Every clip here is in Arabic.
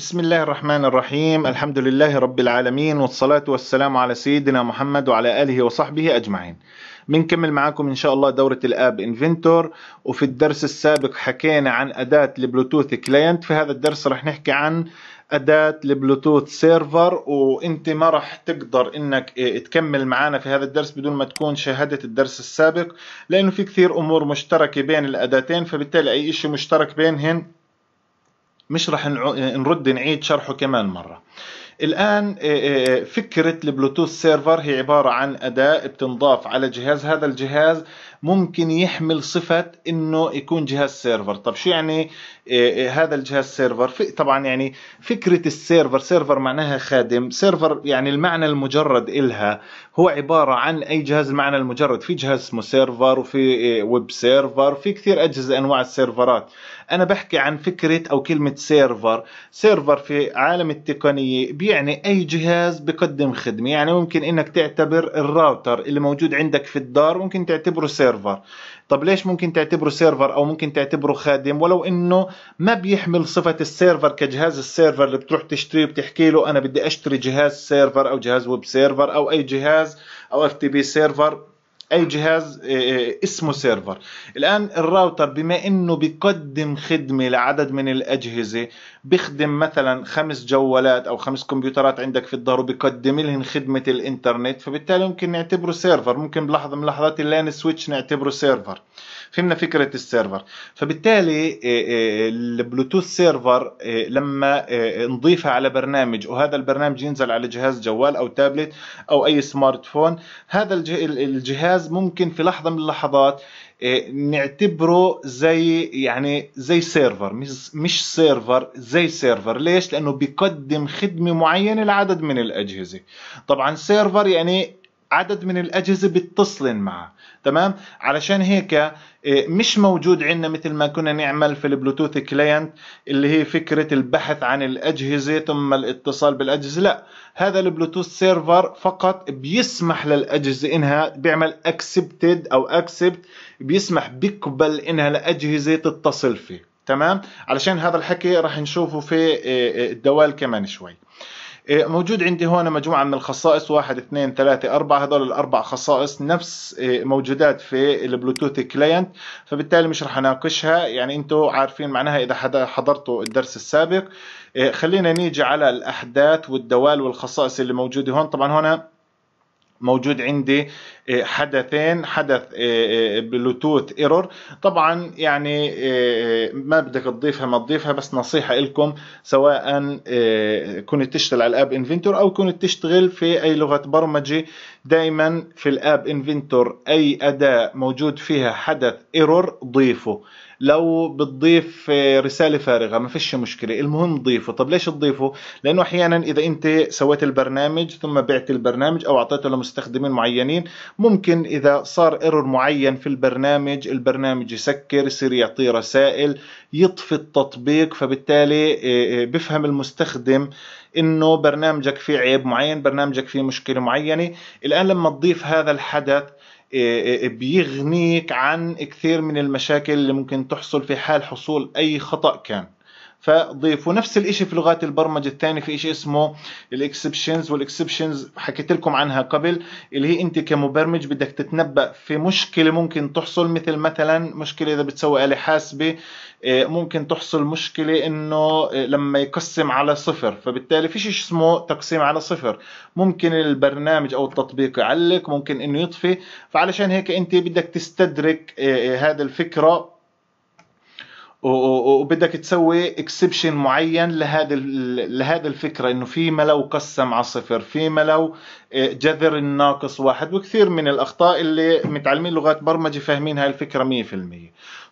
بسم الله الرحمن الرحيم الحمد لله رب العالمين والصلاة والسلام على سيدنا محمد وعلى آله وصحبه أجمعين بنكمل معاكم إن شاء الله دورة الآب انفنتور وفي الدرس السابق حكينا عن أداة البلوتوث كلاينت في هذا الدرس رح نحكي عن أداة البلوتوث سيرفر وانت ما رح تقدر انك تكمل معنا في هذا الدرس بدون ما تكون شاهدت الدرس السابق لأنه في كثير أمور مشتركة بين الأداتين فبالتالي أي شيء مشترك بينهن مش رح نرد نعيد شرحه كمان مرة الآن إيه، إيه، إيه، فكرة البلوتوث سيرفر هي عبارة عن أداة بتنضاف على جهاز هذا الجهاز ممكن يحمل صفة انه يكون جهاز سيرفر طب شو يعني هذا الجهاز سيرفر طبعا يعني فكرة السيرفر سيرفر معناها خادم سيرفر يعني المعنى المجرد إلها هو عبارة عن أي جهاز المعنى المجرد في جهاز اسمه سيرفر وفي ويب سيرفر في كثير أجهزة أنواع السيرفرات انا بحكي عن فكره او كلمه سيرفر سيرفر في عالم التقنيه بيعني اي جهاز بقدم خدمه يعني ممكن انك تعتبر الراوتر اللي موجود عندك في الدار ممكن تعتبره سيرفر طب ليش ممكن تعتبره سيرفر او ممكن تعتبره خادم ولو انه ما بيحمل صفه السيرفر كجهاز السيرفر اللي بتروح تشتريه وبتحكي له انا بدي اشتري جهاز سيرفر او جهاز ويب سيرفر او اي جهاز او اف تي بي سيرفر اي جهاز إيه، إيه، اسمه سيرفر الان الراوتر بما انه بيقدم خدمه لعدد من الاجهزه بيخدم مثلا خمس جوالات او خمس كمبيوترات عندك في الدار وبيقدم لهم خدمه الانترنت فبالتالي ممكن نعتبره سيرفر ممكن بلحظه من لحظات اللان سويتش نعتبره سيرفر فهمنا فكره السيرفر فبالتالي إيه، البلوتوث سيرفر لما نضيفها على برنامج وهذا البرنامج ينزل على جهاز جوال او تابلت او اي سمارت فون هذا الجهاز الجهاز ممكن في لحظه من اللحظات آه، نعتبره زي يعني زي سيرفر مش سيرفر زي سيرفر ليش لانه بيقدم خدمه معينه لعدد من الاجهزه طبعا سيرفر يعني عدد من الاجهزه بتصلن معه تمام علشان هيك إيه، مش موجود عندنا مثل ما كنا نعمل في البلوتوث كلاينت اللي هي فكره البحث عن الاجهزه ثم الاتصال بالاجهزه لا هذا البلوتوث سيرفر فقط بيسمح للاجهزه انها بيعمل اكسبتد او اكسبت بيسمح بيقبل انها الاجهزه تتصل فيه تمام علشان هذا الحكي راح نشوفه في إيه، إيه، الدوال كمان شوي إيه، موجود عندي هون مجموعة من الخصائص واحد اثنين ثلاثة أربعة هذول الأربع خصائص نفس إيه، موجودات في البلوتوث كلاينت فبالتالي مش رح أناقشها يعني أنتوا عارفين معناها إذا حدا حضرتوا الدرس السابق إيه، خلينا نيجي على الأحداث والدوال والخصائص اللي موجودة هون طبعا هنا موجود عندي حدثين حدث آه، آه، بلوتوث ايرور طبعا يعني آه، ما بدك تضيفها ما تضيفها بس نصيحه لكم سواء كنت تشتغل على الاب انفنتور او كنت تشتغل في اي لغه برمجه دائما في الاب انفنتور اي اداه موجود فيها حدث ايرور ضيفه لو بتضيف رسالة فارغة ما فيش مشكلة المهم ضيفه طب ليش تضيفه لأنه أحيانا إذا أنت سويت البرنامج ثم بعت البرنامج أو أعطيته لمستخدمين معينين ممكن اذا صار ايرور معين في البرنامج البرنامج يسكر يصير يعطيه رسائل يطفي التطبيق فبالتالي آه، آه، بفهم المستخدم انه برنامجك فيه عيب معين برنامجك فيه مشكله معينه الان لما تضيف هذا الحدث آه، بيغنيك عن كثير من المشاكل اللي ممكن تحصل في حال حصول اي خطا كان فضيفوا نفس الشيء في لغات البرمجه الثانيه في شيء اسمه الاكسبشنز والاكسبشنز حكيت لكم عنها قبل اللي هي انت كمبرمج بدك تتنبا في مشكله ممكن تحصل مثل مثلا مشكله اذا بتسوي اله حاسبه آه، ممكن تحصل مشكله انه آه، لما يقسم على صفر فبالتالي في شيء اسمه تقسيم على صفر ممكن البرنامج او التطبيق يعلق ممكن انه يطفي فعلشان هيك انت بدك تستدرك آه، هذه الفكره وبدك تسوي اكسبشن معين لهذا لهذا الفكره انه في ما لو قسم على صفر في ما لو آه، جذر الناقص واحد وكثير من الاخطاء اللي متعلمين لغات برمجه فاهمين هاي الفكره 100%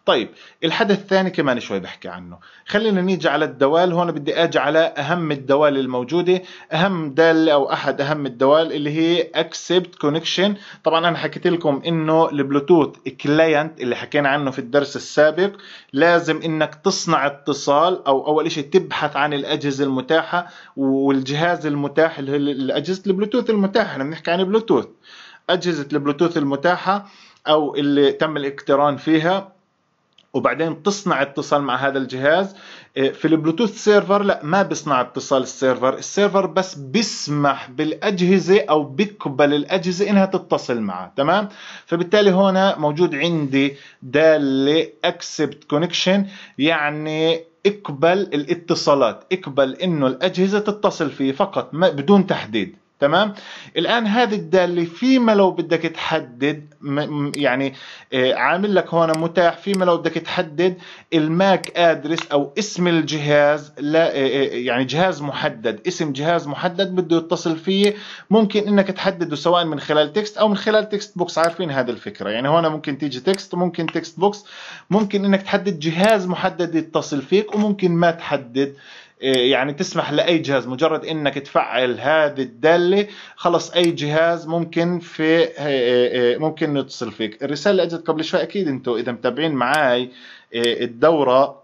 طيب الحدث الثاني كمان شوي بحكي عنه خلينا نيجي على الدوال هون بدي اجي على اهم الدوال الموجوده اهم داله او احد اهم الدوال اللي هي اكسبت كونكشن طبعا انا حكيت لكم انه البلوتوث كلاينت اللي حكينا عنه في الدرس السابق لازم انك تصنع اتصال او اول شيء تبحث عن الاجهزه المتاحه والجهاز المتاح اللي هي اجهزه البلوتوث المتاحه احنا بنحكي عن بلوتوث اجهزه البلوتوث المتاحه او اللي تم الاقتران فيها وبعدين تصنع اتصال مع هذا الجهاز إيه، في البلوتوث سيرفر لا ما بيصنع اتصال السيرفر السيرفر بس بيسمح بالاجهزه او بيقبل الاجهزه انها تتصل معه تمام فبالتالي هنا موجود عندي داله اكسبت كونكشن يعني اقبل الاتصالات اقبل انه الاجهزه تتصل فيه فقط بدون تحديد تمام الان هذه الداله فيما لو بدك تحدد يعني آه، عامل لك هون متاح فيما لو بدك تحدد الماك ادرس او اسم الجهاز لا آه، آه، يعني جهاز محدد اسم جهاز محدد بده يتصل فيه ممكن انك تحدده سواء من خلال تكست او من خلال تكست بوكس عارفين هذه الفكره يعني هون ممكن تيجي تكست ممكن تكست بوكس ممكن انك تحدد جهاز محدد يتصل فيك وممكن ما تحدد إيه، يعني تسمح لاي جهاز مجرد انك تفعل هذه الداله خلص اي جهاز ممكن في إيه، إيه، ممكن يتصل فيك الرساله اللي اجت قبل شوي اكيد انتم اذا متابعين معي الدوره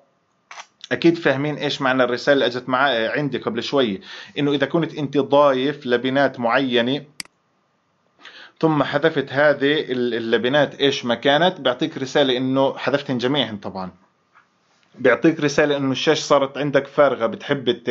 اكيد فاهمين ايش معنى الرساله اللي اجت معي عندي قبل شوي انه اذا كنت انت ضايف لبنات معينه ثم حذفت هذه اللبنات ايش ما كانت بيعطيك رساله انه حذفتن جميعهم طبعا بيعطيك رسالة انه الشاشة صارت عندك فارغة بتحب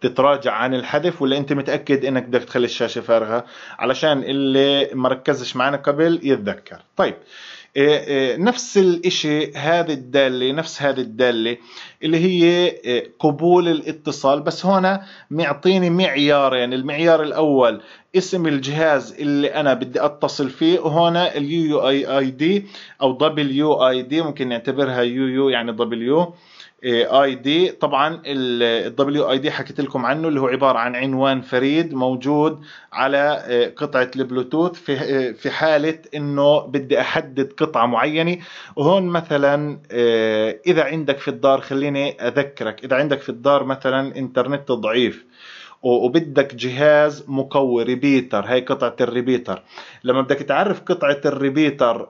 تتراجع عن الحذف ولا انت متأكد انك بدك تخلي الشاشة فارغة علشان اللي مركزش معنا قبل يتذكر طيب آه إيه، إيه، نفس الإشي هذه الدالة نفس هذه الدالة اللي هي إيه، قبول الاتصال بس هنا معطيني معيارين المعيار الأول اسم الجهاز اللي أنا بدي أتصل فيه وهنا اليو UUID أو دبليو ممكن نعتبرها UU يعني W اي دي طبعا الدبليو اي دي حكيت لكم عنه اللي هو عباره عن عنوان فريد موجود على آه، قطعه البلوتوث في آه، في حاله انه بدي احدد قطعه معينه وهون مثلا آه، اذا عندك في الدار خليني اذكرك اذا عندك في الدار مثلا انترنت ضعيف وبدك جهاز مقوي ريبيتر هاي قطعة الريبيتر لما بدك تعرف قطعة الريبيتر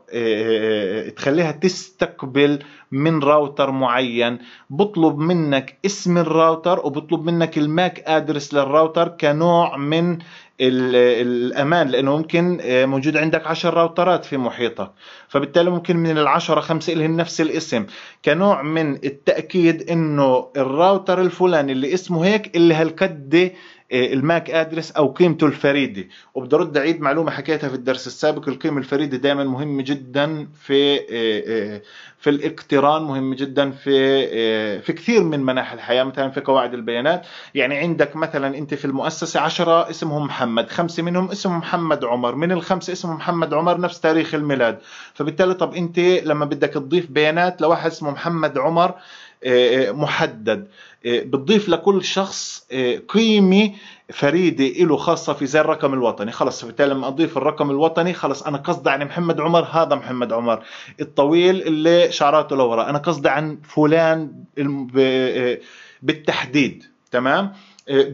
تخليها تستقبل من راوتر معين بطلب منك اسم الراوتر وبطلب منك الماك ادرس للراوتر كنوع من الامان لانه ممكن آه، موجود عندك 10 راوترات في محيطك فبالتالي ممكن من العشرة خمسة لهم نفس الاسم كنوع من التاكيد انه الراوتر الفلاني اللي اسمه هيك اللي هالكده آه، الماك ادرس او قيمته الفريده وبدي ارد اعيد معلومه حكيتها في الدرس السابق القيمه الفريده دائما مهمه جدا في آه، آه، في الاقتران مهم جدا في في كثير من مناحي الحياه مثلا في قواعد البيانات يعني عندك مثلا انت في المؤسسه عشرة اسمهم محمد خمسه منهم اسمهم محمد عمر من الخمسه اسمهم محمد عمر نفس تاريخ الميلاد فبالتالي طب انت لما بدك تضيف بيانات لواحد اسمه محمد عمر آه، آه، محدد آه، بتضيف لكل شخص قيمة فريدة له خاصة في زي الرقم الوطني خلص بالتالي لما أضيف الرقم الوطني خلص أنا قصدي عن محمد عمر هذا محمد عمر الطويل اللي شعراته لورا أنا قصدي عن فلان بالتحديد تمام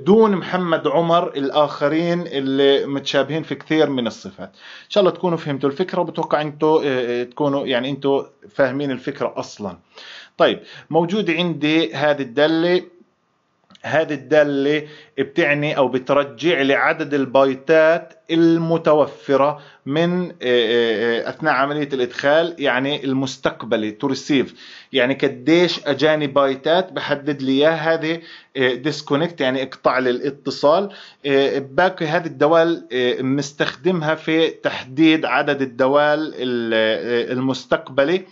دون محمد عمر الاخرين اللي متشابهين في كثير من الصفات ان شاء الله تكونوا فهمتوا الفكره وبتوقع انتم آه، تكونوا يعني انتم فاهمين الفكره اصلا طيب موجود عندي هذه الداله هذه الدالة بتعني أو بترجع لعدد البايتات المتوفرة من آه، آه، أثناء عملية الإدخال يعني المستقبلي تو ريسيف يعني قديش أجاني بايتات بحدد لي إياه هذه ديسكونكت آه، يعني اقطع لي الاتصال باقي هذه الدوال بنستخدمها في تحديد عدد الدوال المستقبلي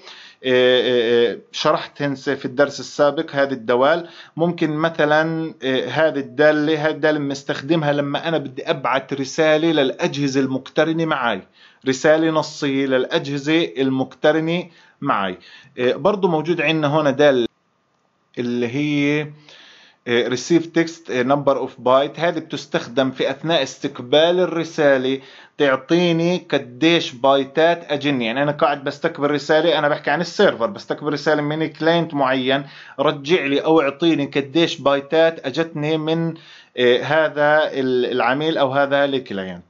إيه، إيه، إيه، شرحت هنسة في الدرس السابق هذه الدوال ممكن مثلا هذه الدالة هذه الدالة بنستخدمها لما أنا بدي أبعث رسالة للأجهزة المقترنة معي رسالة نصية للأجهزة المقترنة معي برضو موجود عندنا هنا دالة اللي هي ريسيف تكست نمبر اوف بايت هذه بتستخدم في اثناء استقبال الرساله تعطيني قديش بايتات اجني يعني انا قاعد بستقبل رساله انا بحكي عن السيرفر بستقبل رساله من كلاينت معين رجع لي او اعطيني قديش بايتات اجتني من آه، هذا العميل او هذا الكلاينت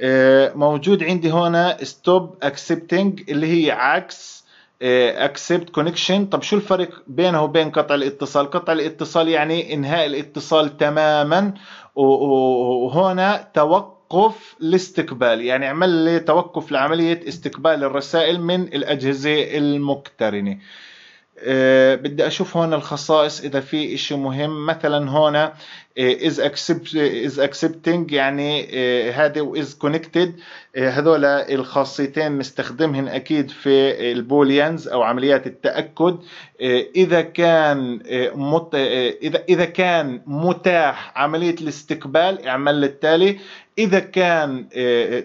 آه، موجود عندي هنا ستوب اكسبتنج اللي هي عكس اكسبت آه، كونكشن طب شو الفرق بينه وبين قطع الاتصال قطع الاتصال يعني انهاء الاتصال تماما وهنا توقف توقف الاستقبال يعني عمل لي توقف لعملية استقبال الرسائل من الأجهزة المقترنة أه بدي أشوف هون الخصائص إذا في إشي مهم مثلا هون از إيه، accept از accepting يعني هذا واز كونكتد هذول الخاصيتين مستخدمهن اكيد في البوليانز او عمليات التاكد إيه، اذا كان إيه، مت... اذا اذا كان متاح عمليه الاستقبال اعمل التالي اذا كان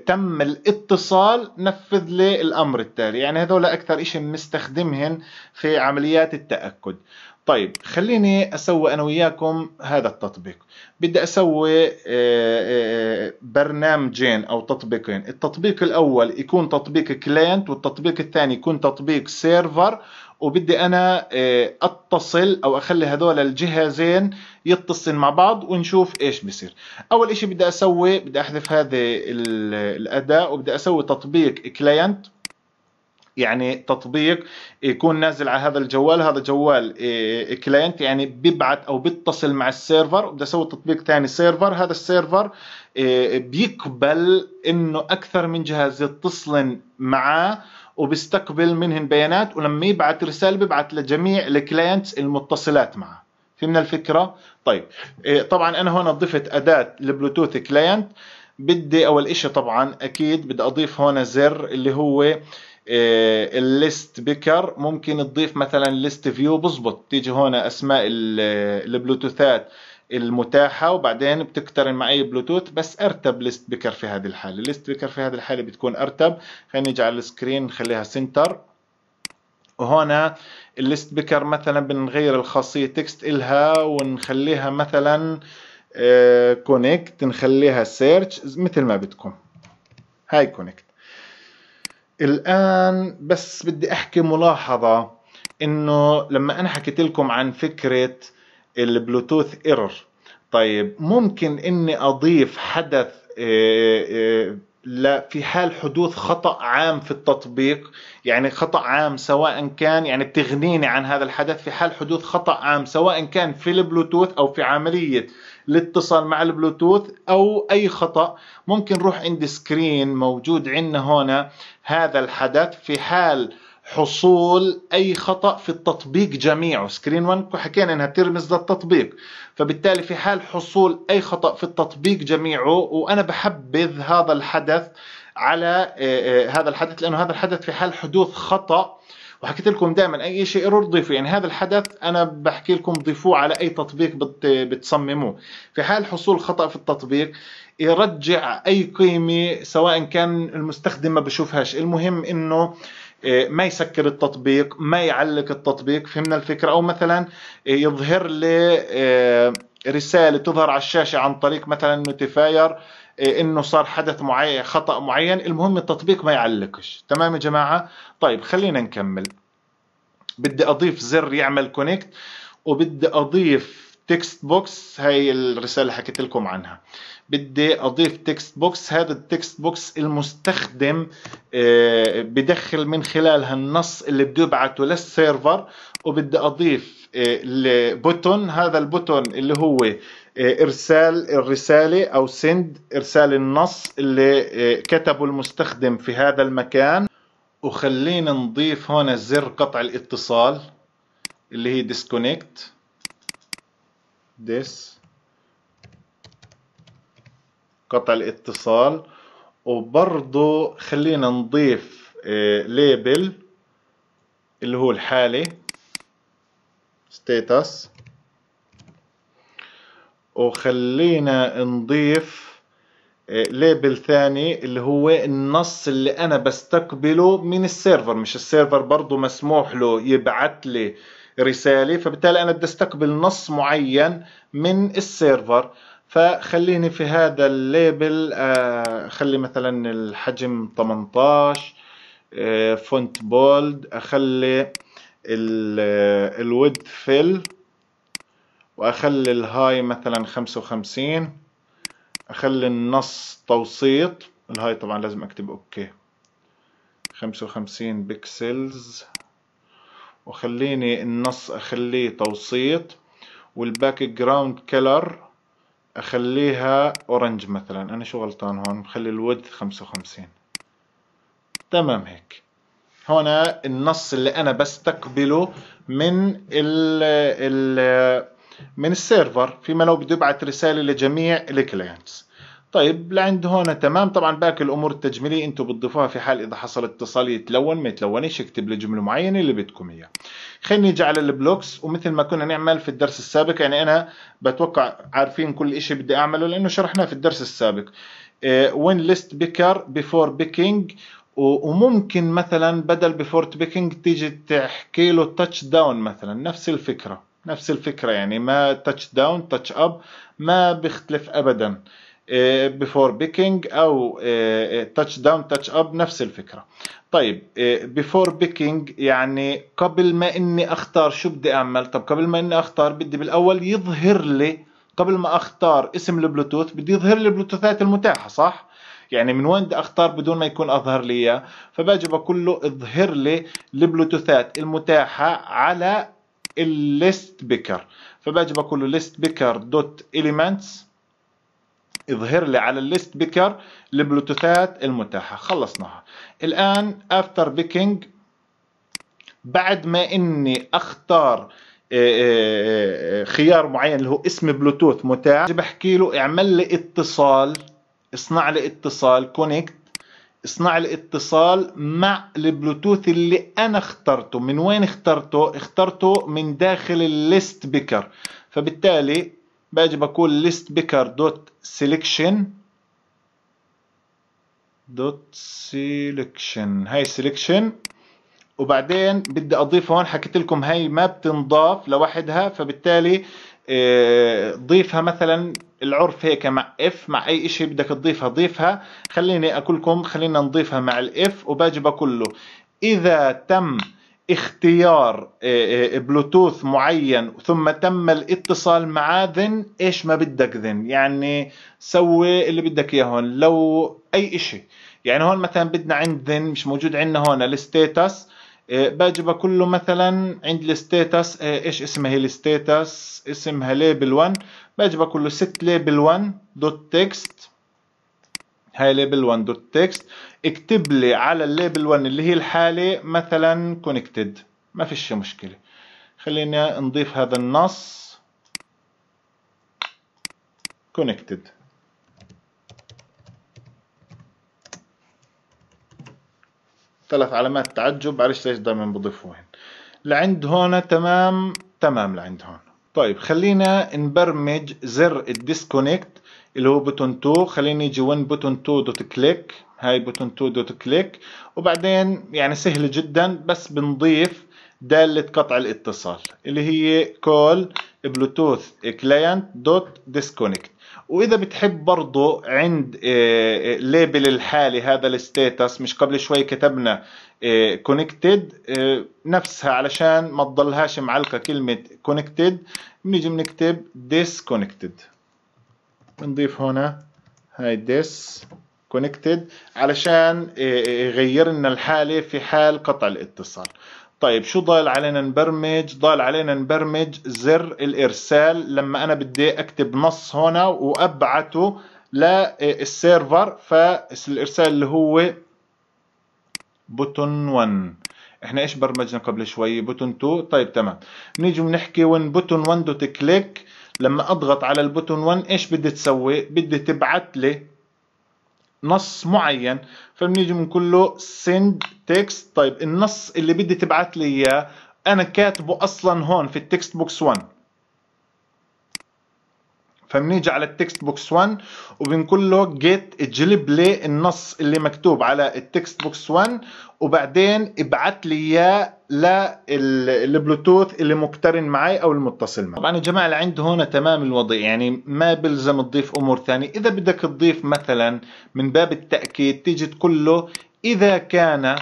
تم الاتصال نفذ لي الامر التالي يعني هذول اكثر شيء بنستخدمهن في عمليات التاكد طيب خليني اسوي انا وياكم هذا التطبيق بدي اسوي آه، آه، برنامجين او تطبيقين التطبيق الاول يكون تطبيق كلاينت والتطبيق الثاني يكون تطبيق سيرفر وبدي انا آه، اتصل او اخلي هذول الجهازين يتصل مع بعض ونشوف ايش بصير اول اشي بدي اسوي بدي احذف هذا الاداء وبدي اسوي تطبيق كلاينت يعني تطبيق يكون نازل على هذا الجوال هذا جوال كلاينت إيه، يعني بيبعت او بيتصل مع السيرفر وبدي اسوي تطبيق ثاني سيرفر هذا السيرفر إيه، بيقبل انه اكثر من جهاز يتصلن معاه وبيستقبل منهن بيانات ولما يبعث رساله بيبعث لجميع الكلاينتس المتصلات معه فهمنا الفكره طيب إيه، طبعا انا هون ضفت اداه البلوتوث كلاينت بدي اول شيء طبعا اكيد بدي اضيف هون زر اللي هو آه، الليست بيكر ممكن تضيف مثلا ليست فيو بزبط تيجي هون اسماء البلوتوثات المتاحة وبعدين بتقترن مع أي بلوتوث بس أرتب ليست بيكر في هذه الحالة ليست بيكر في هذه الحالة بتكون أرتب خلينا نجي على السكرين نخليها سنتر وهنا الليست بيكر مثلا بنغير الخاصية تكست إلها ونخليها مثلا كونكت آه، نخليها سيرش مثل ما بدكم هاي كونكت الآن بس بدي أحكي ملاحظة إنه لما أنا حكيت لكم عن فكرة البلوتوث ايرور طيب ممكن إني أضيف حدث آه، آه، لا في حال حدوث خطأ عام في التطبيق يعني خطأ عام سواء كان يعني بتغنيني عن هذا الحدث في حال حدوث خطأ عام سواء كان في البلوتوث أو في عملية الاتصال مع البلوتوث او اي خطا ممكن روح عند سكرين موجود عندنا هنا هذا الحدث في حال حصول اي خطا في التطبيق جميعه سكرين 1 حكينا انها ترمز للتطبيق فبالتالي في حال حصول اي خطا في التطبيق جميعه وانا بحبذ هذا الحدث على آه، آه، هذا الحدث لانه هذا الحدث في حال حدوث خطا وحكيت لكم دائما اي شيء ايرور ضيفوا يعني هذا الحدث انا بحكي لكم ضيفوه على اي تطبيق بت بتصمموه في حال حصول خطا في التطبيق يرجع اي قيمه سواء كان المستخدم ما بشوفهاش المهم انه آه، ما يسكر التطبيق ما يعلق التطبيق فهمنا الفكره او مثلا آه، يظهر لي آه، رساله تظهر على الشاشه عن طريق مثلا نوتيفاير إيه، انه صار حدث معين خطا معين المهم التطبيق ما يعلقش تمام يا جماعه طيب خلينا نكمل بدي اضيف زر يعمل كونكت وبدي اضيف تكست بوكس هاي الرساله اللي حكيت لكم عنها بدي اضيف تكست بوكس هذا التكست بوكس المستخدم إيه، بدخل من خلالها النص اللي بده يبعته للسيرفر وبدي اضيف البوتون إيه، هذا البوتون اللي هو ارسال الرساله او سند ارسال النص اللي آه، كتبه المستخدم في هذا المكان وخلينا نضيف هون زر قطع الاتصال اللي هي disconnect this قطع الاتصال وبرضو خلينا نضيف ليبل آه، اللي هو الحالة status وخلينا نضيف ليبل آه، ثاني اللي هو النص اللي انا بستقبله من السيرفر مش السيرفر برضه مسموح له يبعث لي رسالة فبالتالي انا بدي استقبل نص معين من السيرفر فخليني في هذا الليبل اخلي آه، مثلا الحجم 18 آه، فونت بولد اخلي الود فيل وأخلي الهاي مثلا خمسة وخمسين أخلي النص توسيط الهاي طبعا لازم أكتب أوكي خمسة وخمسين بكسلز وخليني النص أخليه توسيط والباك جراوند كلر أخليها أورنج مثلا أنا شو غلطان هون بخلي الودث خمسة وخمسين تمام هيك هنا النص اللي أنا بستقبله من ال ال من السيرفر فيما لو بده يبعث رساله لجميع الكلاينتس طيب لعند هون تمام طبعا باقي الامور التجميليه انتم بتضيفوها في حال اذا حصل اتصال يتلون ما يتلونش اكتب لي جمله معينه اللي بدكم اياها خلينا نيجي على البلوكس ومثل ما كنا نعمل في الدرس السابق يعني انا بتوقع عارفين كل شيء بدي اعمله لانه شرحناه في الدرس السابق وين ليست بيكر بيفور بيكينج وممكن مثلا بدل بيفور بيكينج تيجي تحكي له تاتش داون مثلا نفس الفكره نفس الفكرة يعني ما تاتش داون تاتش اب ما بيختلف ابدا بيفور إيه، بيكينج او تاتش داون تاتش اب نفس الفكرة طيب بيفور إيه، بيكينج يعني قبل ما اني اختار شو بدي اعمل طب قبل ما اني اختار بدي بالاول يظهر لي قبل ما اختار اسم البلوتوث بدي يظهر لي البلوتوثات المتاحة صح؟ يعني من وين بدي اختار بدون ما يكون اظهر لي اياه فباجي بقول له اظهر لي البلوتوثات المتاحه على الليست بيكر فباجي بقول له ليست بيكر دوت اليمنتس اظهر لي على الليست بيكر البلوتوثات المتاحه خلصناها الان افتر بيكينج بعد ما اني اختار آه، آه، آه، خيار معين اللي هو اسم بلوتوث متاح بحكي له اعمل لي اتصال اصنع لي اتصال كونكت اصنع الاتصال مع البلوتوث اللي انا اخترته من وين اخترته اخترته من داخل الليست بيكر فبالتالي باجي بقول ليست بيكر دوت سيلكشن دوت سيلكشن هاي سيلكشن وبعدين بدي اضيف هون حكيت لكم هاي ما بتنضاف لوحدها فبالتالي آه، ضيفها مثلا العرف هيك مع اف مع اي اشي بدك تضيفها ضيفها خليني اقولكم خلينا نضيفها مع الاف وباجي بكله اذا تم اختيار بلوتوث آه، آه، معين ثم تم الاتصال معاه ذن ايش ما بدك ذن يعني سوي اللي بدك اياه هون لو اي اشي يعني هون مثلا بدنا عند ذن مش موجود عندنا هون الستيتس آه، باجي بقول له مثلا عند الستيتس ايش اسمها هي الستيتس اسمها ليبل 1 بقول له set label 1 dot text هاي label 1 dot text اكتب لي على الليبل 1 اللي هي الحاله مثلا كونكتد ما فيش مشكله خلينا نضيف هذا النص connected ثلاث علامات تعجب بعرفش ليش دائما بضيفوهن لعند هون تمام تمام لعند هون طيب خلينا نبرمج زر الديسكونكت اللي هو بوتون 2 خلينا نيجي وين بوتون 2 دوت كليك هاي بوتون 2 دوت كليك وبعدين يعني سهل جدا بس بنضيف دالة قطع الاتصال اللي هي كول بلوتوث كلاينت دوت ديسكونكت واذا بتحب برضو عند ليبل آه، آه، الحالي هذا الستيتس مش قبل شوي كتبنا كونكتد آه، نفسها علشان ما تضلهاش معلقه كلمه كونكتد بنيجي بنكتب disconnected بنضيف هنا هاي ديس كونكتد علشان يغير لنا الحاله في حال قطع الاتصال طيب شو ضال علينا نبرمج ضال علينا نبرمج زر الارسال لما انا بدي اكتب نص هنا وابعته للسيرفر فالارسال اللي هو بوتون 1 احنا ايش برمجنا قبل شوي بوتون 2 طيب تمام بنيجي بنحكي وين بوتون 1 دوت كليك لما اضغط على البوتون 1 ايش بدي تسوي بدي تبعت لي نص معين فبنيجي بنقول له send text طيب النص اللي بدي تبعت لي اياه انا كاتبه اصلا هون في التكست بوكس 1 فبنيجي على التكست بوكس 1 وبنقول له جيت اجلب لي النص اللي مكتوب على التكست بوكس 1 وبعدين ابعت لي اياه للبلوتوث اللي مقترن معي او المتصل معي طبعا يا جماعه العند هون تمام الوضع يعني ما بلزم تضيف امور ثانيه اذا بدك تضيف مثلا من باب التاكيد تيجي تقول له اذا كان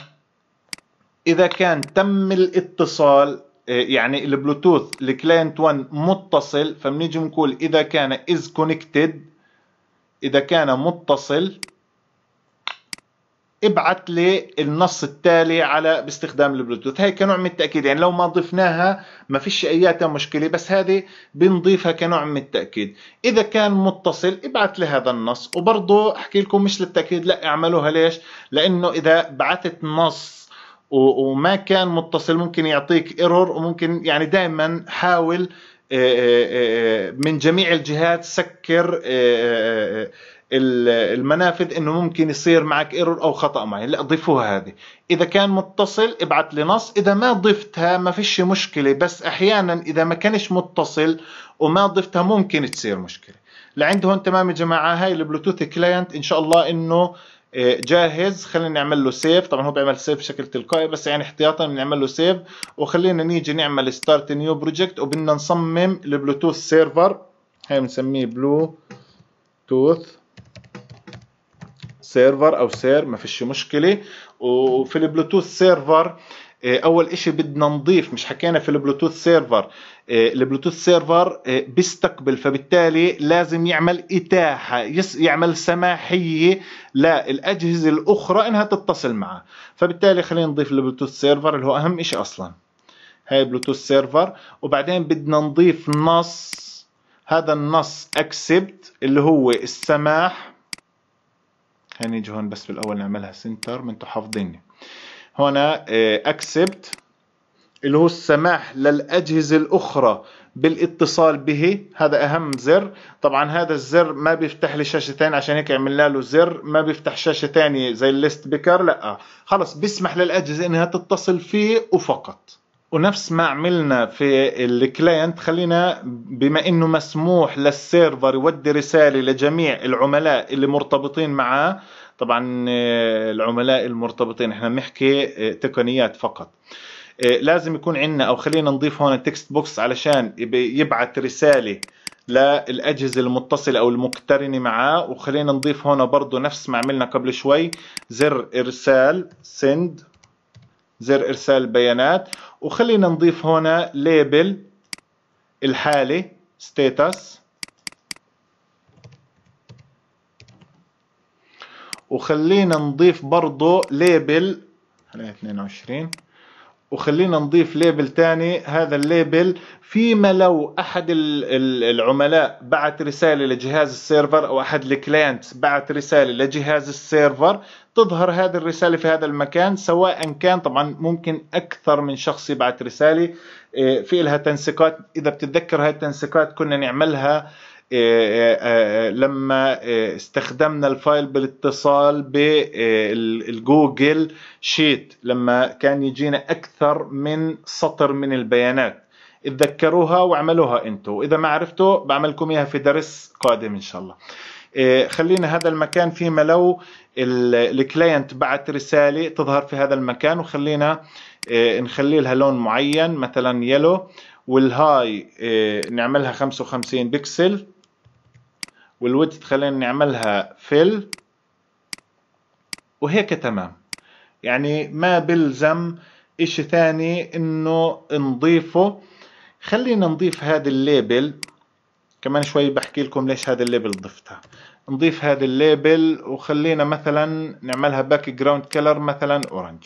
اذا كان تم الاتصال آه، يعني البلوتوث الكلاينت 1 متصل فبنيجي بنقول اذا كان از كونكتد اذا كان متصل ابعت لي النص التالي على باستخدام البلوتوث هي كنوع من التاكيد يعني لو ما ضفناها ما فيش اياتها مشكله بس هذه بنضيفها كنوع من التاكيد اذا كان متصل ابعت لي هذا النص وبرضه احكي لكم مش للتاكيد لا اعملوها ليش لانه اذا بعثت نص وما كان متصل ممكن يعطيك ايرور وممكن يعني دائما حاول آه، آه، آه، من جميع الجهات سكر المنافذ انه ممكن يصير معك ايرور او خطا معين لا ضيفوها هذه اذا كان متصل ابعث لي نص اذا ما ضفتها ما فيش مشكله بس احيانا اذا ما كانش متصل وما ضفتها ممكن تصير مشكله لعند هون تمام يا جماعه هاي البلوتوث كلاينت ان شاء الله انه إيه، جاهز خلينا نعمل له سيف طبعا هو بيعمل سيف بشكل تلقائي بس يعني احتياطا بنعمل له سيف وخلينا نيجي نعمل ستارت نيو بروجكت وبدنا نصمم البلوتوث سيرفر هي بنسميه بلو توث سيرفر او سير ما فيش مشكله وفي البلوتوث سيرفر آه، اول اشي بدنا نضيف مش حكينا في البلوتوث سيرفر آه، البلوتوث سيرفر آه، بيستقبل فبالتالي لازم يعمل اتاحه يعمل سماحيه للاجهزه الاخرى انها تتصل معه فبالتالي خلينا نضيف البلوتوث سيرفر اللي هو اهم اشي اصلا هاي بلوتوث سيرفر وبعدين بدنا نضيف نص هذا النص اكسبت اللي هو السماح هنيجي هون بس بالاول نعملها سنتر ما انتم حافظيني هنا اكسبت آه، اللي هو السماح للأجهزة الأخرى بالاتصال به هذا أهم زر طبعا هذا الزر ما بيفتح لي شاشة ثانية عشان هيك عملنا له زر ما بيفتح شاشة ثانية زي الليست بيكر لا خلص بيسمح للأجهزة إنها تتصل فيه وفقط ونفس ما عملنا في الكلاينت خلينا بما انه مسموح للسيرفر يودي رساله لجميع العملاء اللي مرتبطين معاه طبعا آه، العملاء المرتبطين احنا بنحكي آه، تقنيات فقط آه، لازم يكون عندنا او خلينا نضيف هون تكست بوكس علشان يبعث رساله للأجهزة المتصلة أو المقترنة معاه وخلينا نضيف هنا برضه نفس ما عملنا قبل شوي زر إرسال سند زر إرسال بيانات وخلينا نضيف هنا ليبل الحالة ستاتس وخلينا نضيف برضه ليبل خلينا 22 وخلينا نضيف ليبل تاني هذا الليبل فيما لو احد العملاء بعت رسالة لجهاز السيرفر او احد الكلاينتس بعت رسالة لجهاز السيرفر تظهر هذه الرسالة في هذا المكان سواء كان طبعا ممكن اكثر من شخص يبعت رسالة إيه، في لها تنسيقات اذا بتتذكر هاي التنسيقات كنا نعملها إيه، إيه، إيه، لما استخدمنا الفايل بالاتصال بالجوجل شيت لما كان يجينا أكثر من سطر من البيانات اتذكروها واعملوها انتوا واذا ما عرفتوا بعملكم اياها في درس قادم ان شاء الله خلينا هذا المكان فيما لو الكلاينت بعت رساله تظهر في هذا المكان وخلينا نخلي لها لون معين مثلا يلو والهاي نعملها 55 بكسل والويدج خلينا نعملها فيل وهيك تمام يعني ما بلزم اشي ثاني انه نضيفه خلينا نضيف هذا الليبل كمان شوي بحكي لكم ليش هذا الليبل ضفتها نضيف هذا الليبل وخلينا مثلا نعملها باك جراوند كلر مثلا اورنج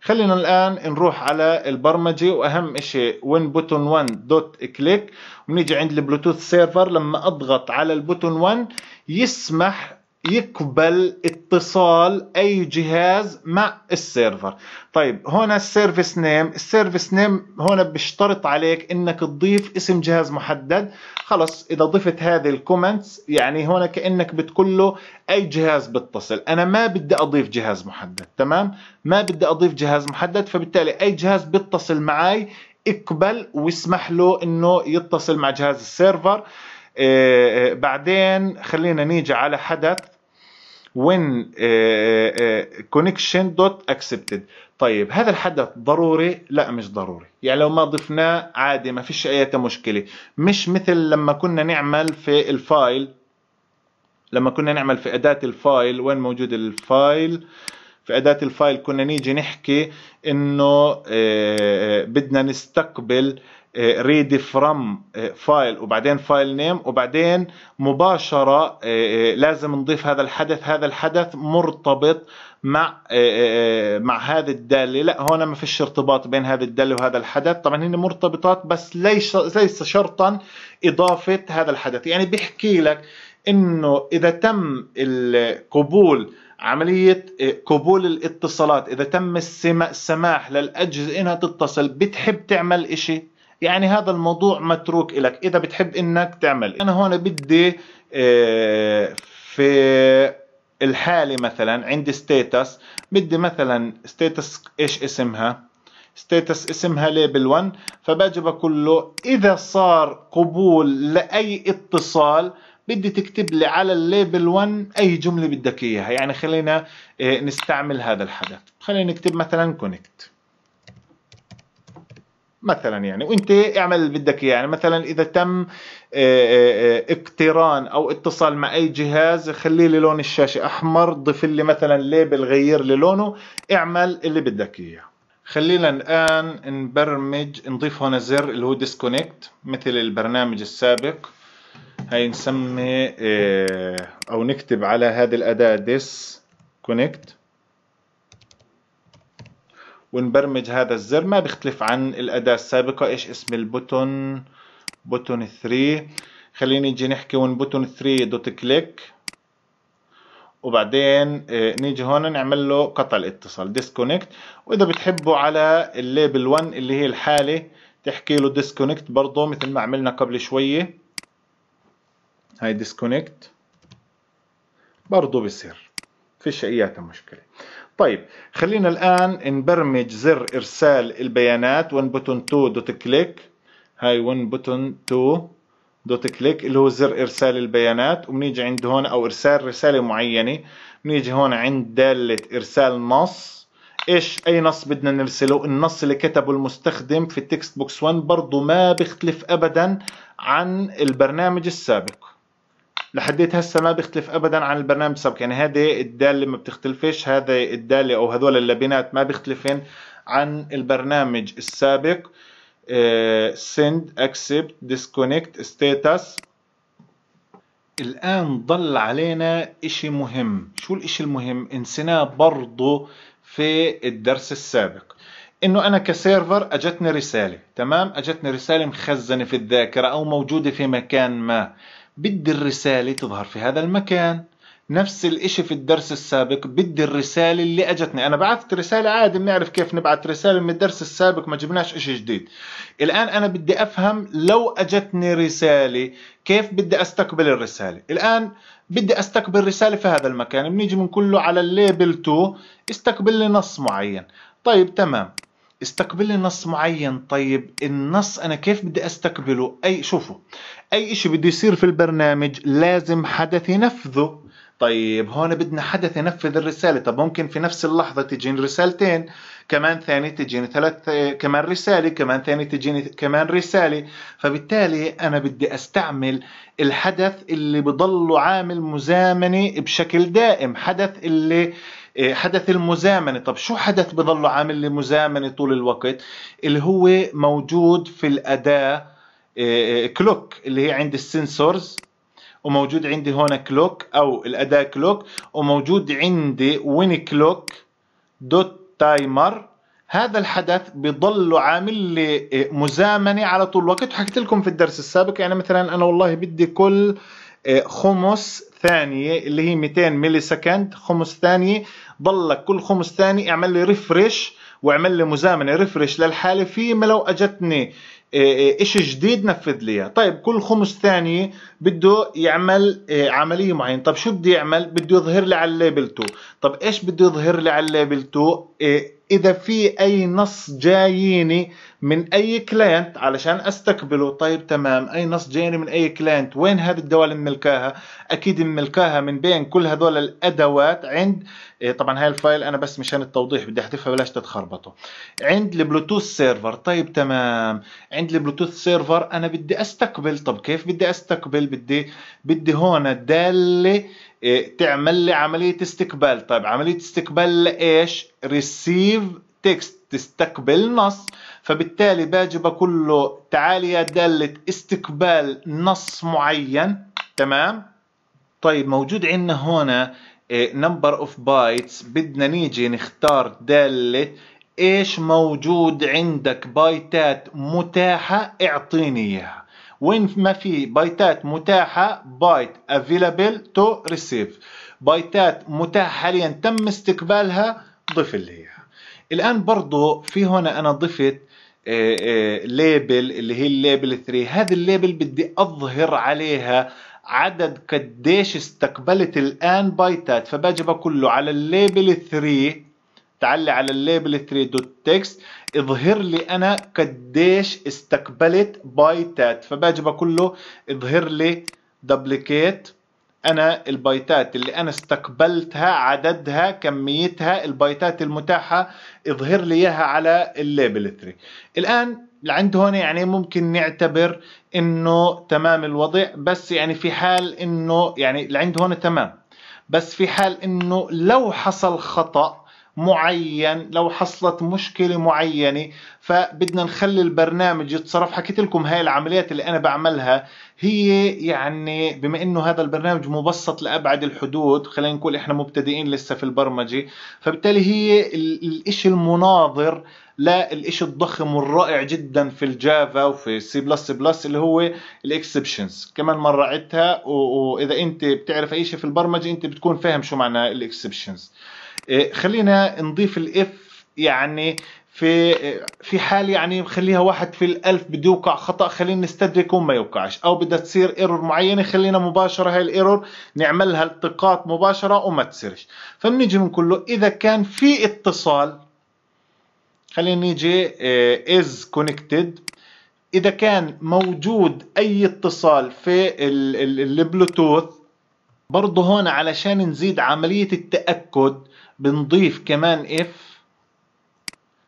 خلينا الآن نروح على البرمجة وأهم شيء وين بوتون 1 دوت كليك ونيجي عند البلوتوث سيرفر لما أضغط على البوتون 1 يسمح يقبل اتصال اي جهاز مع السيرفر طيب هنا السيرفيس نيم السيرفيس نيم هنا بيشترط عليك انك تضيف اسم جهاز محدد خلص اذا ضفت هذه الكومنتس يعني هنا كانك بتقول له اي جهاز بتصل انا ما بدي اضيف جهاز محدد تمام ما بدي اضيف جهاز محدد فبالتالي اي جهاز بتصل معي اقبل واسمح له انه يتصل مع جهاز السيرفر آه، آه، بعدين خلينا نيجي على حدث when آه، connection dot accepted طيب هذا الحدث ضروري لا مش ضروري يعني لو ما ضفناه عادي ما فيش اي مشكله مش مثل لما كنا نعمل في الفايل لما كنا نعمل في اداه الفايل وين موجود الفايل في اداه الفايل كنا نيجي نحكي انه بدنا نستقبل ريد فروم فايل وبعدين فايل نيم وبعدين مباشرة آه، آه، لازم نضيف هذا الحدث هذا الحدث مرتبط مع آه، مع هذه الدالة لا هون ما فيش ارتباط بين هذه الدالة وهذا الحدث طبعا هن مرتبطات بس ليس ليس شرطا إضافة هذا الحدث يعني بيحكي لك انه اذا تم القبول عملية قبول الاتصالات إذا تم السماح للأجهزة إنها تتصل بتحب تعمل إشي يعني هذا الموضوع متروك لك اذا بتحب انك تعمل انا هون بدي آه، في الحالي مثلا عندي ستيتس بدي مثلا ستيتس ايش اسمها ستيتس اسمها ليبل 1 فباجي بقول له اذا صار قبول لاي اتصال بدي تكتب لي على الليبل 1 اي جمله بدك اياها يعني خلينا آه، نستعمل هذا الحدث خلينا نكتب مثلا كونكت مثلا يعني وانت اعمل اللي بدك اياه يعني مثلا اذا تم آه، آه، اقتران او اتصال مع اي جهاز خلي لي لون الشاشه احمر ضيف لي مثلا ليبل غير لي لونه اعمل اللي بدك اياه خلينا الان نبرمج نضيف هنا زر اللي هو ديسكونكت مثل البرنامج السابق هاي نسمي آه، او نكتب على هذه الاداه ديس كونكت ونبرمج هذا الزر ما بيختلف عن الأداة السابقة إيش اسم البوتون بوتون 3 خليني نجي نحكي ون بوتون 3 دوت كليك وبعدين آه، نيجي هون نعمل له قطع الاتصال ديسكونكت واذا بتحبوا على الليبل 1 اللي هي الحاله تحكي له ديسكونكت برضه مثل ما عملنا قبل شويه هاي ديسكونكت برضه بصير فيش اي مشكله طيب خلينا الآن نبرمج زر إرسال البيانات 1 button 2 دوت كليك هاي 1 button 2 دوت كليك اللي هو زر إرسال البيانات وبنيجي عند هون أو إرسال رسالة معينة بنيجي هون عند دالة إرسال نص إيش أي نص بدنا نرسله النص اللي كتبه المستخدم في التكست بوكس 1 برضه ما بيختلف أبدا عن البرنامج السابق لحديت هسه ما بيختلف ابدا عن البرنامج السابق يعني هذه الداله ما بتختلفش هذا الداله او هذول اللبنات ما بيختلفن عن البرنامج السابق سند اكسبت ديسكونكت ستاتس الان ضل علينا اشي مهم شو الاشي المهم انسناه برضه في الدرس السابق انه انا كسيرفر اجتني رساله تمام اجتني رساله مخزنه في الذاكره او موجوده في مكان ما بدي الرسالة تظهر في هذا المكان نفس الاشي في الدرس السابق بدي الرسالة اللي اجتني انا بعثت رسالة عادي بنعرف كيف نبعث رسالة من الدرس السابق ما جبناش اشي جديد الان انا بدي افهم لو اجتني رسالة كيف بدي استقبل الرسالة الان بدي استقبل رسالة في هذا المكان بنيجي من كله على الليبل 2 استقبل لي نص معين طيب تمام استقبل لي نص معين طيب النص انا كيف بدي استقبله اي شوفوا اي شيء بده يصير في البرنامج لازم حدث ينفذه طيب هون بدنا حدث ينفذ الرسالة طب ممكن في نفس اللحظة تجين رسالتين كمان ثاني تجيني ثلاث كمان رسالة كمان ثاني تجيني كمان رسالة فبالتالي أنا بدي أستعمل الحدث اللي بضله عامل مزامنة بشكل دائم حدث اللي إيه، حدث المزامنة طب شو حدث بضله عامل لي مزامنة طول الوقت اللي هو موجود في الأداة إيه، إيه، كلوك اللي هي عند السنسورز وموجود عندي هون كلوك أو الأداة كلوك وموجود عندي وين كلوك دوت تايمر هذا الحدث بضل عامل لي مزامنة على طول الوقت وحكيت لكم في الدرس السابق يعني مثلا أنا والله بدي كل خمس ثانية اللي هي 200 ملي سكند خمس ثانية ضلك كل خمس ثاني اعمل لي ريفرش واعمل لي مزامنه ريفرش للحاله فيما لو اجتني آه، آه، إشي جديد نفذ لي طيب كل خمس ثانية بده يعمل آه، عملية معينة طب شو بده يعمل بده يظهر لي على الليبل 2 طب إيش بده يظهر لي على الليبل 2 اذا في اي نص جاييني من اي كلاينت علشان استقبله طيب تمام اي نص جاييني من اي كلاينت وين هذه الدول مملكاها اكيد مملكاها من بين كل هذول الادوات عند إيه، طبعا هاي الفايل انا بس مشان التوضيح بدي احذفها بلاش تتخربطوا عند البلوتوث سيرفر طيب تمام عند البلوتوث سيرفر انا بدي استقبل طب كيف بدي استقبل بدي بدي هون داله إيه، تعمل لي عملية استقبال طيب عملية استقبال لإيش ريسيف تكست تستقبل نص فبالتالي باجي بقول له تعال يا دالة استقبال نص معين تمام طيب موجود عندنا هنا نمبر اوف بايتس بدنا نيجي نختار دالة ايش موجود عندك بايتات متاحة اعطيني اياها وين ما في بايتات متاحة بايت available to receive بايتات متاحة حاليا تم استقبالها ضف اللي هي الآن برضو في هنا أنا ضفت ليبل آه، آه، اللي هي الليبل 3 هذه الليبل بدي أظهر عليها عدد قديش استقبلت الآن بايتات فباجي بقول له على الليبل 3 تعلي على الليبل تري دوت تكست اظهر لي انا قديش استقبلت بايتات فباجي بقول له اظهر لي دبليكيت انا البايتات اللي انا استقبلتها عددها كميتها البايتات المتاحه اظهر لي اياها على الليبل تري الان لعند هون يعني ممكن نعتبر انه تمام الوضع بس يعني في حال انه يعني لعند هون تمام بس في حال انه لو حصل خطأ معين لو حصلت مشكله معينه فبدنا نخلي البرنامج يتصرف حكيت لكم هاي العمليات اللي انا بعملها هي يعني بما انه هذا البرنامج مبسط لابعد الحدود خلينا نقول احنا مبتدئين لسه في البرمجه فبالتالي هي الاشي المناظر للإشي الضخم والرائع جدا في الجافا وفي سي بلس بلس اللي هو الاكسبشنز كمان مرة عدتها واذا انت بتعرف اي شيء في البرمجة انت بتكون فاهم شو معنى الاكسبشنز إيه، خلينا نضيف الاف يعني في في حال يعني خليها واحد في الألف بده يوقع خطأ خلينا نستدرك وما يوقعش أو بدها تصير ايرور معينة خلينا مباشرة هاي الايرور نعملها التقاط مباشرة وما تصيرش فبنيجي بنقول له إذا كان في اتصال خلينا نيجي از إيه، كونكتد إذا كان موجود أي اتصال في البلوتوث برضه هون علشان نزيد عملية التأكد بنضيف كمان اف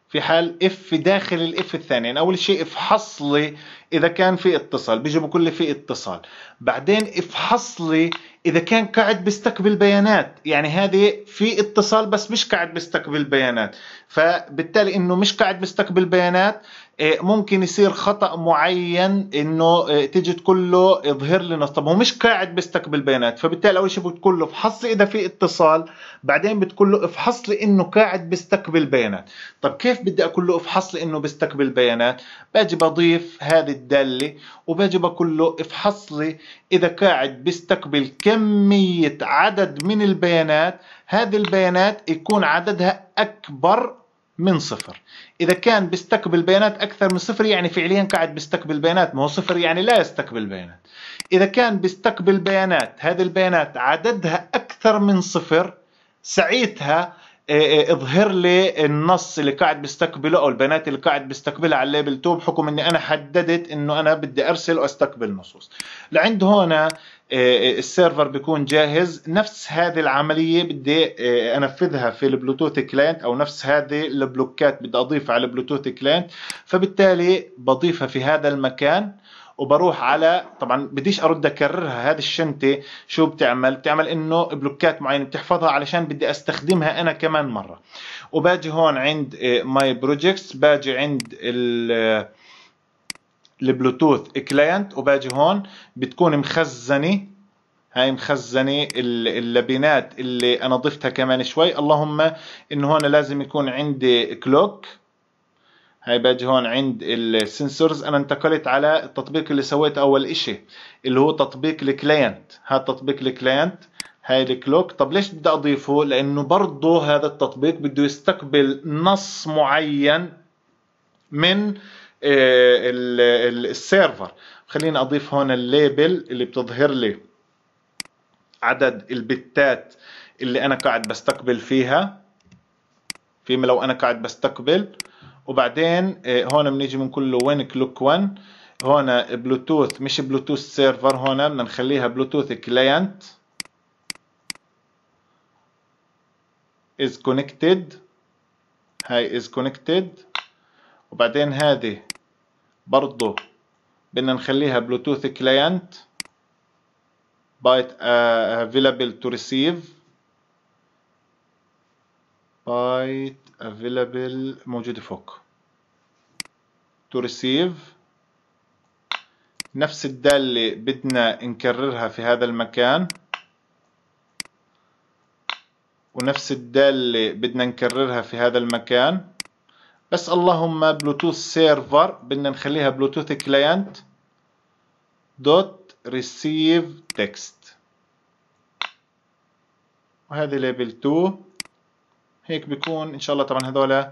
في حال اف داخل الاف الثاني يعني اول شيء اف حصلي اذا كان في اتصال بيجي بكل في اتصال بعدين اف حصلي اذا كان قاعد بيستقبل بيانات يعني هذه في اتصال بس مش قاعد بيستقبل بيانات فبالتالي انه مش قاعد بيستقبل بيانات إيه، ممكن يصير خطا معين انه إيه، تيجي تقول له اظهر لنا طب هو مش قاعد بيستقبل بيانات فبالتالي اول شيء بتقول له افحص لي اذا في اتصال بعدين بتقول له افحص لي انه قاعد بيستقبل بيانات طب كيف بدي اقول له افحص لي انه بيستقبل بيانات باجي بضيف هذه الداله وباجي بقول له افحص لي اذا قاعد بيستقبل كميه عدد من البيانات هذه البيانات يكون عددها اكبر من صفر اذا كان بيستقبل بيانات اكثر من صفر يعني فعليا قاعد بيستقبل بيانات ما هو صفر يعني لا يستقبل بيانات اذا كان بيستقبل بيانات هذه البيانات عددها اكثر من صفر ساعتها آه، آه، اظهر لي النص اللي قاعد بيستقبله او البيانات اللي قاعد بيستقبلها على الليبل 2 بحكم اني انا حددت انه انا بدي ارسل واستقبل نصوص لعند هون آه، السيرفر بيكون جاهز نفس هذه العمليه بدي آه، انفذها في البلوتوث كلاينت او نفس هذه البلوكات بدي اضيفها على البلوتوث كلاينت فبالتالي بضيفها في هذا المكان وبروح على طبعا بديش ارد اكررها هذه الشنطه شو بتعمل بتعمل انه بلوكات معينه بتحفظها علشان بدي استخدمها انا كمان مره وباجي هون عند ماي آه، بروجكتس باجي عند الـ البلوتوث كلاينت وباجي هون بتكون مخزنه هاي مخزنه اللبنات اللي انا ضفتها كمان شوي اللهم انه هون لازم يكون عندي كلوك هاي باجي هون عند السنسورز انا انتقلت على التطبيق اللي سويته اول اشي اللي هو تطبيق الكلاينت هذا تطبيق الكلاينت هاي الكلوك طب ليش بدي اضيفه لانه برضه هذا التطبيق بده يستقبل نص معين من آه، السيرفر خليني اضيف هون الليبل اللي بتظهر لي عدد البتات اللي انا قاعد بستقبل فيها فيما لو انا قاعد بستقبل وبعدين آه، هون بنيجي بنقول له وين كلوك 1 هون بلوتوث مش بلوتوث سيرفر هون بدنا نخليها بلوتوث كلاينت is connected هاي is connected وبعدين هذه برضو بدنا نخليها بلوتوث كلاينت بايت افيلابل تو ريسيف بايت افيلابل موجودة فوق تو ريسيف نفس الدالة بدنا نكررها في هذا المكان ونفس الدالة بدنا نكررها في هذا المكان بس اللهم بلوتوث سيرفر بدنا نخليها بلوتوث كلاينت دوت ريسيف تكست وهذه ليبل 2 هيك بيكون ان شاء الله طبعا هذول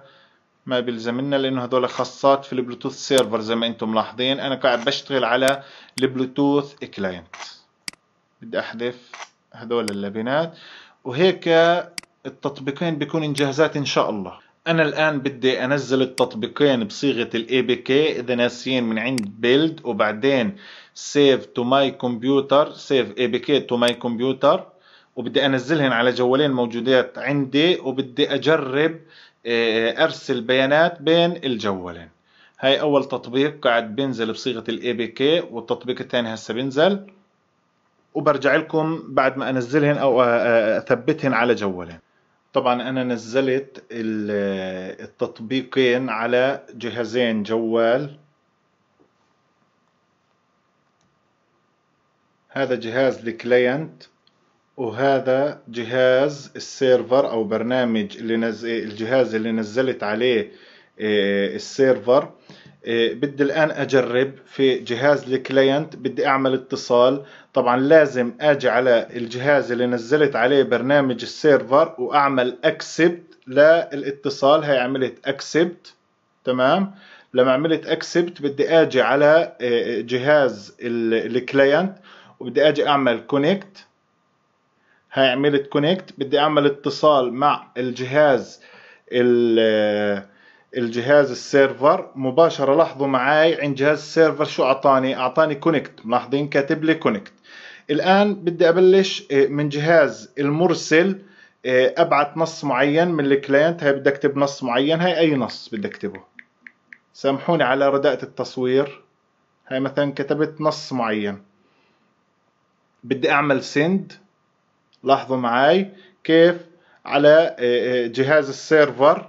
ما بيلزم لنا لانه هذول خاصات في البلوتوث سيرفر زي ما انتم ملاحظين انا قاعد بشتغل على البلوتوث كلاينت بدي احذف هذول اللبنات وهيك التطبيقين بيكون انجازات ان شاء الله انا الان بدي انزل التطبيقين بصيغه الاي بي كي اذا ناسيين من عند بيلد وبعدين سيف تو ماي كمبيوتر سيف اي بي كي تو ماي كمبيوتر وبدي انزلهن على جوالين موجودات عندي وبدي اجرب آه، ارسل بيانات بين الجوالين هاي اول تطبيق قاعد بينزل بصيغه الاي بي كي والتطبيق الثاني هسه بينزل وبرجع لكم بعد ما انزلهن او آه، آه، اثبتهن على جوالين طبعا انا نزلت التطبيقين على جهازين جوال هذا جهاز الكلاينت وهذا جهاز السيرفر او برنامج اللي نز... الجهاز اللي نزلت عليه آه، السيرفر إيه، بدي الآن أجرب في جهاز الكلاينت بدي أعمل اتصال طبعا لازم أجي على الجهاز اللي نزلت عليه برنامج السيرفر وأعمل أكسبت للاتصال هي عملت أكسبت تمام لما عملت أكسبت بدي أجي على إيه، جهاز الكلاينت وبدي أجي أعمل كونكت هاي عملت كونكت بدي أعمل اتصال مع الجهاز ال الجهاز السيرفر مباشره لاحظوا معي عند جهاز السيرفر شو اعطاني اعطاني كونكت ملاحظين كاتب لي كونكت الان بدي ابلش آه، من جهاز المرسل آه، ابعت نص معين من الكلاينت هاي بدي اكتب نص معين هاي اي نص بدي اكتبه سامحوني على رداءة التصوير هاي مثلا كتبت نص معين بدي اعمل سند لاحظوا معي كيف على آه، جهاز السيرفر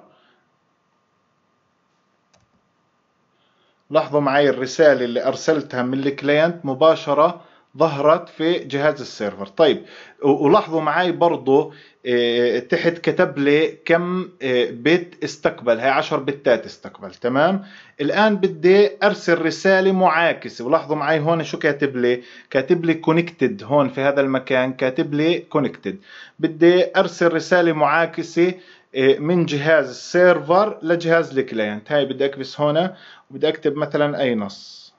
لاحظوا معي الرسالة اللي أرسلتها من الكلاينت مباشرة ظهرت في جهاز السيرفر طيب ولاحظوا معي برضو آه، تحت كتب لي كم آه، بت استقبل هي 10 بتات استقبل تمام الان بدي ارسل رساله معاكسه ولاحظوا معي هون شو كاتب لي كاتب لي كونكتد هون في هذا المكان كاتب لي كونكتد بدي ارسل رساله معاكسه إيه، من جهاز السيرفر لجهاز الكلاينت هاي بدي اكبس هنا وبدي اكتب مثلا اي نص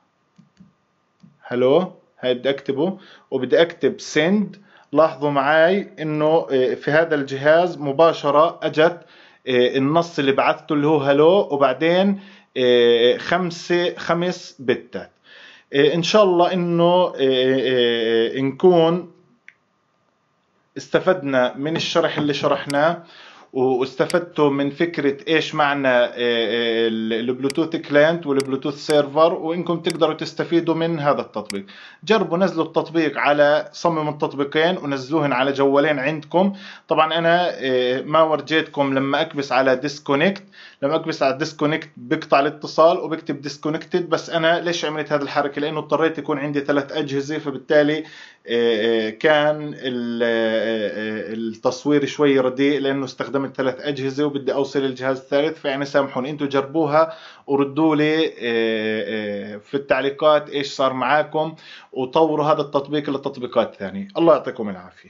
هلو هاي بدي اكتبه وبدي اكتب سند لاحظوا معي انه إيه، في هذا الجهاز مباشرة اجت إيه، النص اللي بعثته اللي هو هلو وبعدين خمسة خمس بتات ان شاء الله انه نكون استفدنا من الشرح اللي شرحناه واستفدتوا من فكره ايش معنى آه، آه، البلوتوث كلاينت والبلوتوث سيرفر وانكم تقدروا تستفيدوا من هذا التطبيق جربوا نزلوا التطبيق على صمم التطبيقين ونزلوهن على جوالين عندكم طبعا انا آه، ما ورجيتكم لما اكبس على ديسكونكت لما اكبس على ديسكونكت بقطع الاتصال وبكتب ديسكونكتد بس انا ليش عملت هذه الحركه لانه اضطريت يكون عندي ثلاث اجهزه فبالتالي آه، آه، كان آه، التصوير شوي رديء لانه استخدمت ثلاث اجهزه وبدي اوصل الجهاز الثالث فيعني سامحوني انتم جربوها وردوا لي في التعليقات ايش صار معاكم وطوروا هذا التطبيق لتطبيقات ثانيه الله يعطيكم العافيه